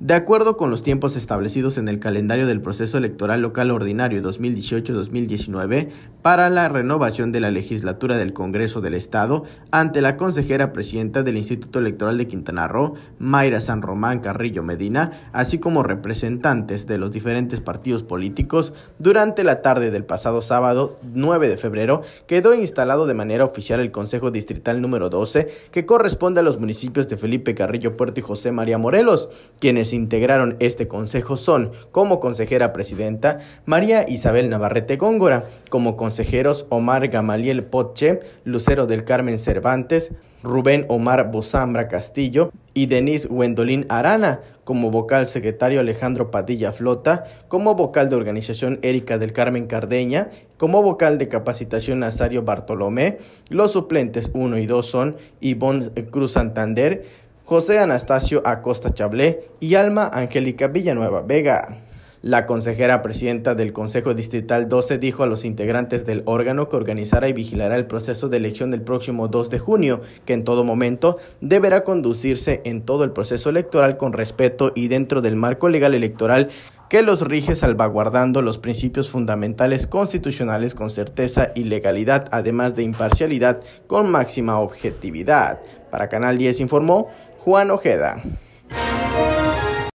De acuerdo con los tiempos establecidos en el calendario del proceso electoral local ordinario 2018-2019 para la renovación de la legislatura del Congreso del Estado, ante la consejera presidenta del Instituto Electoral de Quintana Roo, Mayra San Román Carrillo Medina, así como representantes de los diferentes partidos políticos, durante la tarde del pasado sábado 9 de febrero quedó instalado de manera oficial el Consejo Distrital número 12, que corresponde a los municipios de Felipe Carrillo Puerto y José María Morelos, quienes integraron este consejo son, como consejera presidenta, María Isabel Navarrete Góngora, como consejeros Omar Gamaliel Potche, Lucero del Carmen Cervantes, Rubén Omar Bozambra Castillo y Denise Wendolín Arana, como vocal secretario Alejandro Padilla Flota, como vocal de organización Erika del Carmen Cardeña, como vocal de capacitación Nazario Bartolomé, los suplentes uno y dos son Ivonne Cruz Santander, José Anastasio Acosta Chablé y Alma Angélica Villanueva Vega. La consejera presidenta del Consejo Distrital 12 dijo a los integrantes del órgano que organizará y vigilará el proceso de elección del próximo 2 de junio, que en todo momento deberá conducirse en todo el proceso electoral con respeto y dentro del marco legal electoral que los rige salvaguardando los principios fundamentales constitucionales con certeza y legalidad, además de imparcialidad con máxima objetividad. Para Canal 10 informó Juan Ojeda.